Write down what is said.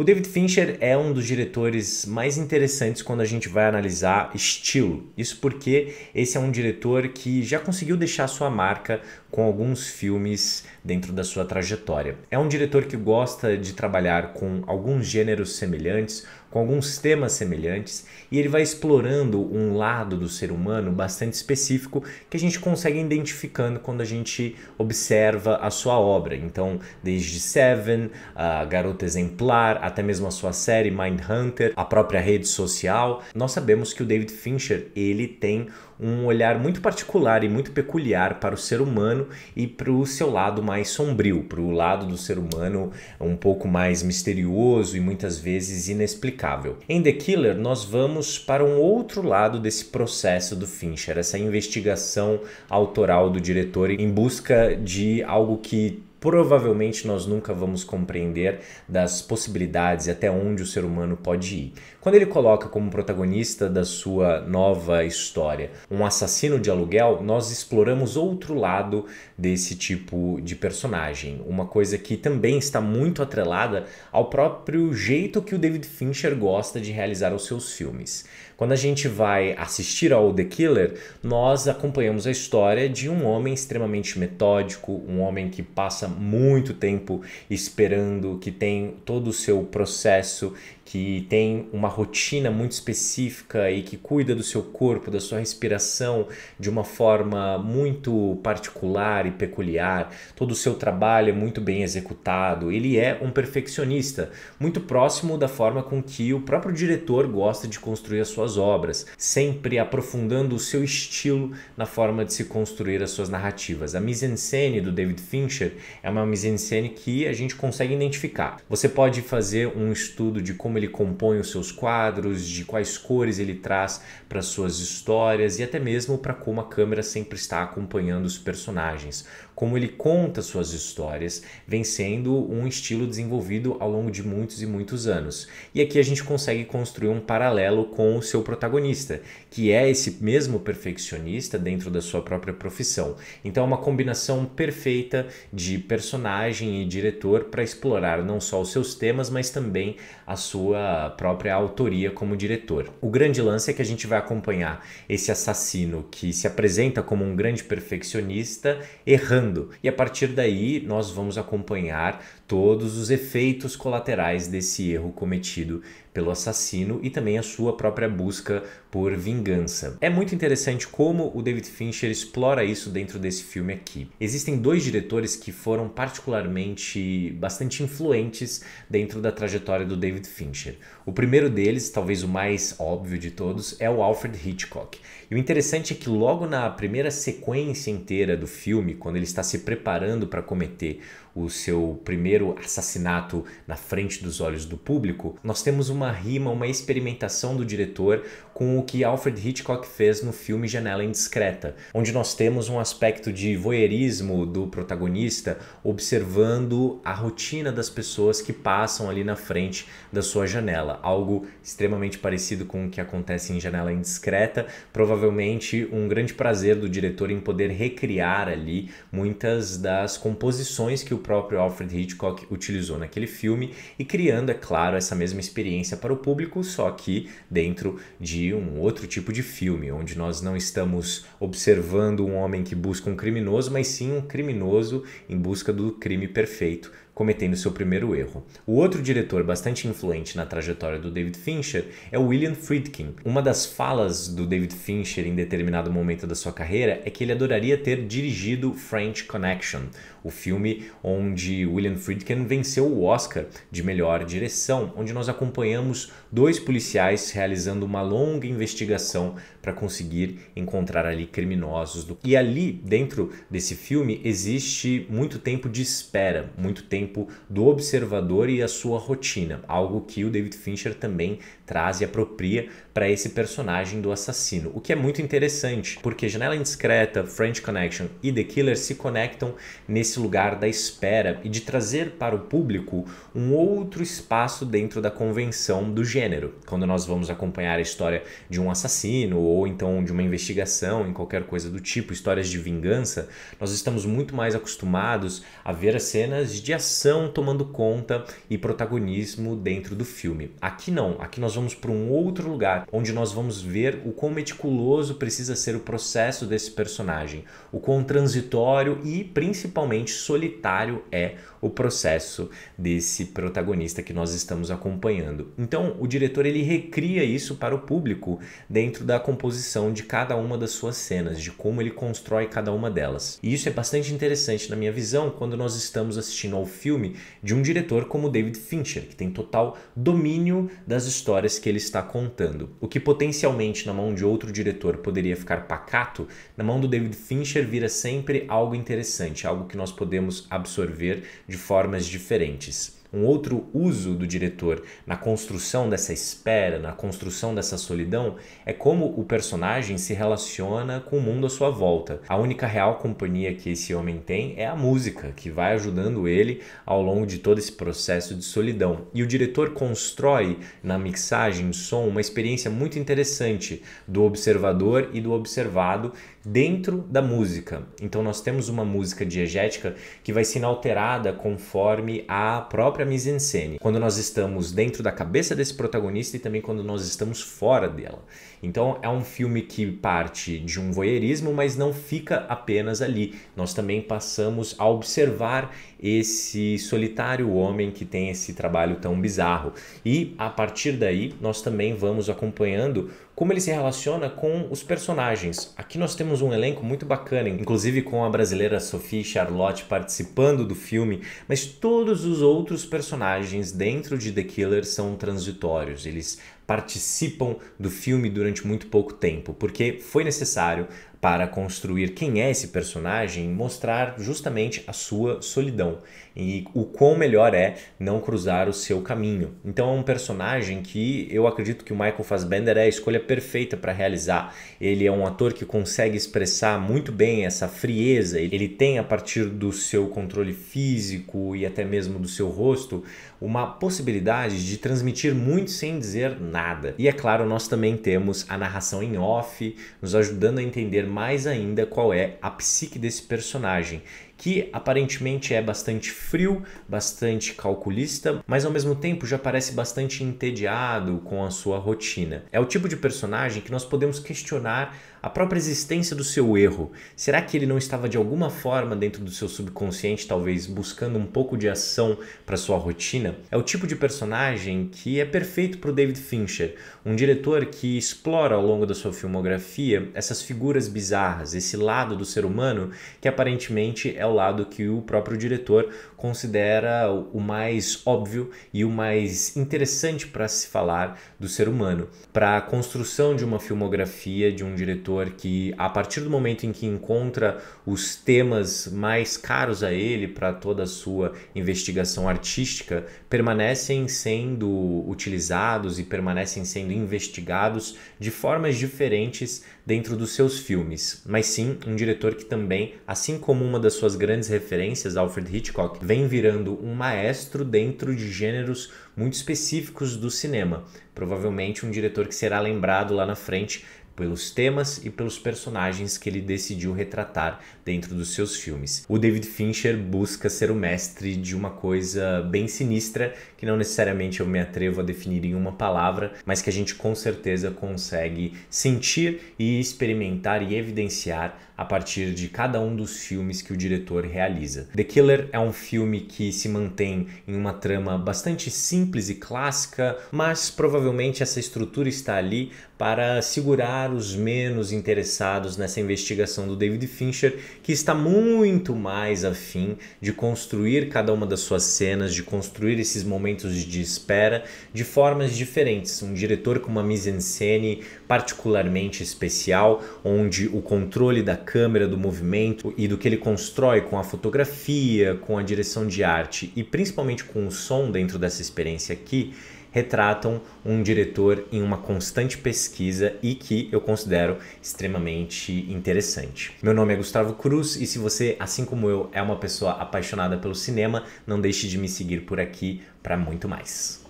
O David Fincher é um dos diretores mais interessantes quando a gente vai analisar estilo. Isso porque esse é um diretor que já conseguiu deixar sua marca com alguns filmes dentro da sua trajetória. É um diretor que gosta de trabalhar com alguns gêneros semelhantes com alguns temas semelhantes, e ele vai explorando um lado do ser humano bastante específico que a gente consegue identificando quando a gente observa a sua obra. Então, desde Seven, a Garota Exemplar, até mesmo a sua série Mindhunter, a própria rede social, nós sabemos que o David Fincher, ele tem um olhar muito particular e muito peculiar para o ser humano e para o seu lado mais sombrio, para o lado do ser humano um pouco mais misterioso e muitas vezes inexplicável. Em The Killer, nós vamos para um outro lado desse processo do Fincher, essa investigação autoral do diretor em busca de algo que provavelmente nós nunca vamos compreender das possibilidades e até onde o ser humano pode ir. Quando ele coloca como protagonista da sua nova história um assassino de aluguel, nós exploramos outro lado desse tipo de personagem, uma coisa que também está muito atrelada ao próprio jeito que o David Fincher gosta de realizar os seus filmes. Quando a gente vai assistir ao The Killer, nós acompanhamos a história de um homem extremamente metódico, um homem que passa muito tempo esperando, que tem todo o seu processo que tem uma rotina muito específica e que cuida do seu corpo, da sua respiração de uma forma muito particular e peculiar, todo o seu trabalho é muito bem executado, ele é um perfeccionista, muito próximo da forma com que o próprio diretor gosta de construir as suas obras, sempre aprofundando o seu estilo na forma de se construir as suas narrativas. A mise-en-scène do David Fincher é uma mise-en-scène que a gente consegue identificar. Você pode fazer um estudo de como ele compõe os seus quadros, de quais cores ele traz para suas histórias e até mesmo para como a câmera sempre está acompanhando os personagens. Como ele conta suas histórias, vem sendo um estilo desenvolvido ao longo de muitos e muitos anos. E aqui a gente consegue construir um paralelo com o seu protagonista, que é esse mesmo perfeccionista dentro da sua própria profissão. Então é uma combinação perfeita de personagem e diretor para explorar não só os seus temas, mas também a sua sua própria autoria como diretor. O grande lance é que a gente vai acompanhar esse assassino que se apresenta como um grande perfeccionista errando, e a partir daí nós vamos acompanhar todos os efeitos colaterais desse erro cometido pelo assassino e também a sua própria busca por vingança. É muito interessante como o David Fincher explora isso dentro desse filme aqui. Existem dois diretores que foram particularmente bastante influentes dentro da trajetória do David Fincher. O primeiro deles, talvez o mais óbvio de todos, é o Alfred Hitchcock. E o interessante é que logo na primeira sequência inteira do filme, quando ele está se preparando para cometer o seu primeiro primeiro assassinato na frente dos olhos do público, nós temos uma rima, uma experimentação do diretor com o que Alfred Hitchcock fez no filme Janela Indiscreta, onde nós temos um aspecto de voyeurismo do protagonista observando a rotina das pessoas que passam ali na frente da sua janela, algo extremamente parecido com o que acontece em Janela Indiscreta, provavelmente um grande prazer do diretor em poder recriar ali muitas das composições que o próprio Alfred Hitchcock Hitchcock utilizou naquele filme e criando, é claro, essa mesma experiência para o público, só que dentro de um outro tipo de filme, onde nós não estamos observando um homem que busca um criminoso, mas sim um criminoso em busca do crime perfeito cometendo seu primeiro erro. O outro diretor bastante influente na trajetória do David Fincher é o William Friedkin. Uma das falas do David Fincher em determinado momento da sua carreira é que ele adoraria ter dirigido French Connection, o filme onde William Friedkin venceu o Oscar de melhor direção, onde nós acompanhamos dois policiais realizando uma longa investigação para conseguir encontrar ali criminosos. Do... E ali, dentro desse filme, existe muito tempo de espera, muito tempo tempo do observador e a sua rotina, algo que o David Fincher também traz e apropria para esse personagem do assassino, o que é muito interessante, porque Janela Indiscreta, French Connection e The Killer se conectam nesse lugar da espera e de trazer para o público um outro espaço dentro da convenção do gênero, quando nós vamos acompanhar a história de um assassino ou então de uma investigação em qualquer coisa do tipo, histórias de vingança, nós estamos muito mais acostumados a ver as cenas de ação ação tomando conta e protagonismo dentro do filme. Aqui não, aqui nós vamos para um outro lugar, onde nós vamos ver o quão meticuloso precisa ser o processo desse personagem, o quão transitório e principalmente solitário é o processo desse protagonista que nós estamos acompanhando. Então, o diretor ele recria isso para o público dentro da composição de cada uma das suas cenas, de como ele constrói cada uma delas. E isso é bastante interessante na minha visão quando nós estamos assistindo ao filme filme de um diretor como David Fincher, que tem total domínio das histórias que ele está contando. O que potencialmente na mão de outro diretor poderia ficar pacato, na mão do David Fincher vira sempre algo interessante, algo que nós podemos absorver de formas diferentes um outro uso do diretor na construção dessa espera, na construção dessa solidão, é como o personagem se relaciona com o mundo à sua volta. A única real companhia que esse homem tem é a música, que vai ajudando ele ao longo de todo esse processo de solidão. E o diretor constrói na mixagem, som, uma experiência muito interessante do observador e do observado dentro da música. Então nós temos uma música diegética que vai sendo alterada conforme a própria própria mise-en-scène, quando nós estamos dentro da cabeça desse protagonista e também quando nós estamos fora dela. Então é um filme que parte de um voyeurismo, mas não fica apenas ali. Nós também passamos a observar esse solitário homem que tem esse trabalho tão bizarro. E a partir daí, nós também vamos acompanhando como ele se relaciona com os personagens. Aqui nós temos um elenco muito bacana, inclusive com a brasileira Sophie Charlotte participando do filme, mas todos os outros personagens dentro de The Killer são transitórios. Eles participam do filme durante muito pouco tempo, porque foi necessário para construir quem é esse personagem, mostrar justamente a sua solidão e o quão melhor é não cruzar o seu caminho. Então é um personagem que eu acredito que o Michael Fassbender é a escolha perfeita para realizar. Ele é um ator que consegue expressar muito bem essa frieza, ele tem a partir do seu controle físico e até mesmo do seu rosto uma possibilidade de transmitir muito sem dizer nada. E é claro, nós também temos a narração em off, nos ajudando a entender mais ainda qual é a psique desse personagem que aparentemente é bastante frio, bastante calculista, mas ao mesmo tempo já parece bastante entediado com a sua rotina. É o tipo de personagem que nós podemos questionar a própria existência do seu erro. Será que ele não estava de alguma forma dentro do seu subconsciente, talvez buscando um pouco de ação para sua rotina? É o tipo de personagem que é perfeito para o David Fincher, um diretor que explora ao longo da sua filmografia essas figuras bizarras, esse lado do ser humano que aparentemente é o lado que o próprio diretor considera o mais óbvio e o mais interessante para se falar do ser humano. Para a construção de uma filmografia de um diretor que, a partir do momento em que encontra os temas mais caros a ele para toda a sua investigação artística, permanecem sendo utilizados e permanecem sendo investigados de formas diferentes dentro dos seus filmes, mas sim um diretor que também, assim como uma das suas grandes referências, Alfred Hitchcock, vem virando um maestro dentro de gêneros muito específicos do cinema. Provavelmente um diretor que será lembrado lá na frente pelos temas e pelos personagens que ele decidiu retratar dentro dos seus filmes. O David Fincher busca ser o mestre de uma coisa bem sinistra, que não necessariamente eu me atrevo a definir em uma palavra, mas que a gente com certeza consegue sentir e experimentar e evidenciar a partir de cada um dos filmes que o diretor realiza. The Killer é um filme que se mantém em uma trama bastante simples e clássica, mas provavelmente essa estrutura está ali para segurar os menos interessados nessa investigação do David Fincher, que está muito mais afim de construir cada uma das suas cenas, de construir esses momentos de espera de formas diferentes. Um diretor com uma mise-en-scène particularmente especial, onde o controle da câmera, do movimento e do que ele constrói com a fotografia, com a direção de arte e principalmente com o som dentro dessa experiência aqui retratam um diretor em uma constante pesquisa e que eu considero extremamente interessante. Meu nome é Gustavo Cruz e se você, assim como eu, é uma pessoa apaixonada pelo cinema, não deixe de me seguir por aqui para muito mais.